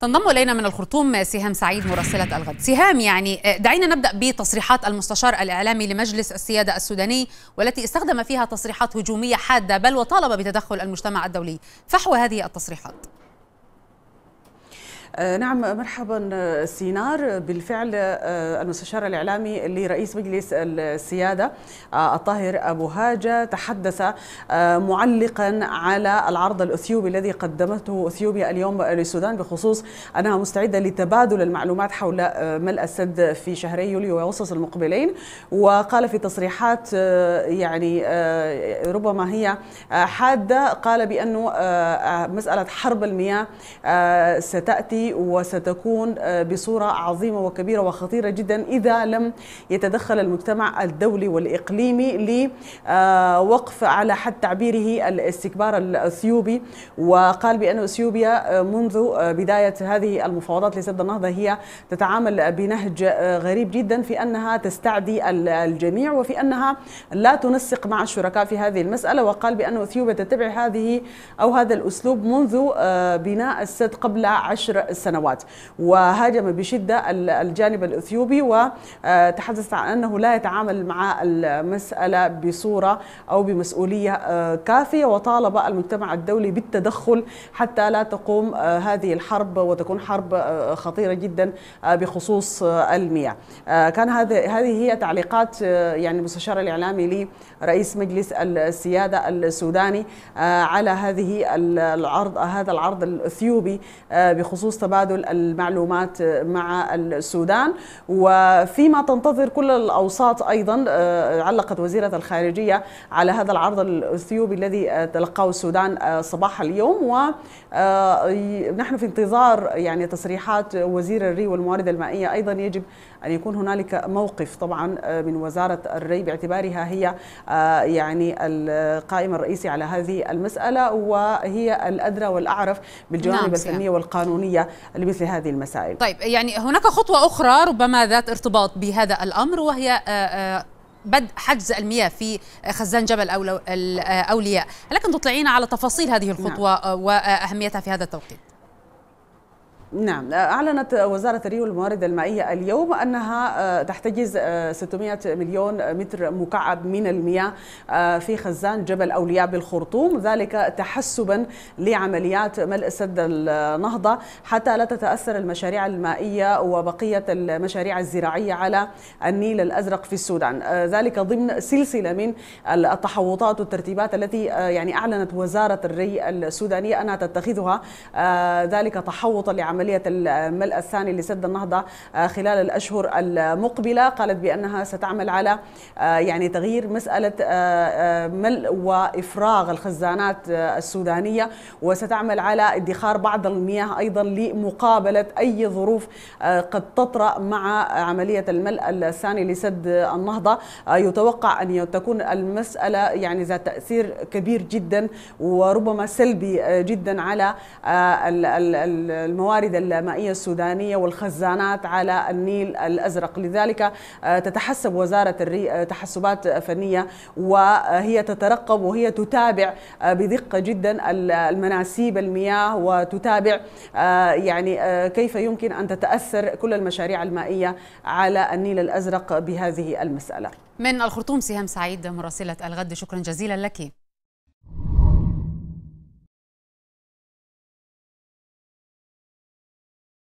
تنضم الينا من الخرطوم سهام سعيد مراسله الغد. سهام يعني آه، دعينا نبدا بتصريحات المستشار الاعلامي لمجلس السياده السوداني والتي استخدم فيها تصريحات هجوميه حاده بل وطالب بتدخل المجتمع الدولي، فحوى هذه التصريحات. آه، نعم مرحبا آه، سينار بالفعل آه، المستشار الإعلامي لرئيس مجلس السيادة الطاهر أبو هاجة تحدث معلقا على العرض الأثيوبي الذي قدمته أثيوبيا اليوم للسودان بخصوص أنها مستعدة لتبادل المعلومات حول ملء السد في شهري يوليو وأغسطس المقبلين وقال في تصريحات يعني ربما هي حادة قال بأنه مسألة حرب المياه ستأتي وستكون آه، بصورة عظيمة وكبيرة وخطيرة جدا إذا لم يتدخل المجتمع الدولي والإقليمي لوقف آه، على حد تعبيره الاستكبار الأثيوبي وقال بأن أثيوبيا آه، منذ بداية هذه المفاوضات لسد النهضة هي تتعامل بنهج غريب جدا في أنها تستعدي الجميع وفي أنها لا تنسق مع الشركاء في هذه المسألة وقال بأن أثيوبيا تتبع هذه أو هذا الأسلوب منذ بناء السد قبل عشر السنوات وهاجم بشدة الجانب الأثيوبي وتحدث عن أنه لا يتعامل مع المسألة بصورة أو بمسؤولية آه، كافية وطالب المجتمع الدولي بالتدخل حتى لا تقوم آه، هذه الحرب وتكون حرب آه، خطيرة جدا بخصوص المياه كان هذا هذه هي تعليقات يعني المستشار الإعلامي لرئيس مجلس السيادة السوداني على هذه العرض هذا العرض الأثيوبي بخصوص تبادل المعلومات مع السودان وفيما تنتظر كل الأوساط أيضا آه، علقت وزيرة الخارجية على هذا العرض الأثيوبي الذي تلقاه السودان آه، صباح اليوم ونحن آه، في انتظار يعني تصريحات وزير الري والموارد المائية أيضا يجب أن يكون هنالك موقف طبعا من وزارة الري باعتبارها هي يعني القائم الرئيسي على هذه المسألة وهي الأدرى والأعرف بالجوانب نعم الفنية والقانونية لمثل هذه المسائل طيب يعني هناك خطوة أخرى ربما ذات ارتباط بهذا الأمر وهي آه، آه، بدء حجز المياه في خزان جبل الأولياء آه، لكن تطلعينا على تفاصيل هذه الخطوة نعم. وأهميتها في هذا التوقيت نعم أعلنت وزارة الري الموارد المائية اليوم أنها آه، تحتجز 600 آه، مليون متر مكعب من المياه آه، في خزان جبل أولياء بالخرطوم ذلك تحسبا لعمليات ملء سد النهضة حتى لا تتأثر المشاريع المائية وبقية المشاريع الزراعية على النيل الأزرق في السودان ذلك ضمن سلسلة من التحوطات والترتيبات التي يعني أعلنت وزارة الري السودانية أنها تتخذها ذلك تحوطا لعمليات عملية الملء الثاني لسد النهضة آه، خلال الأشهر المقبلة قالت بأنها ستعمل على آه، يعني تغيير مسألة آه، ملء وإفراغ الخزانات السودانية وستعمل على ادخار بعض المياه أيضا لمقابلة أي ظروف قد تطرأ مع عملية الملء الثاني لسد النهضة يتوقع أن تكون المسألة يعني ذات تأثير كبير جدا وربما سلبي جدا على الموارد الموارد المائية السودانية والخزانات على النيل الأزرق لذلك آه، تتحسب وزارة الري... آه، تحسبات فنية وهي تترقب وهي تتابع آه، بدقة جدا المناسيب المياه وتتابع يعني كيف يمكن أن تتأثر كل المشاريع المائية على النيل الأزرق بهذه المسألة من الخرطوم سهام سعيد مراسلة الغد شكرا جزيلا لك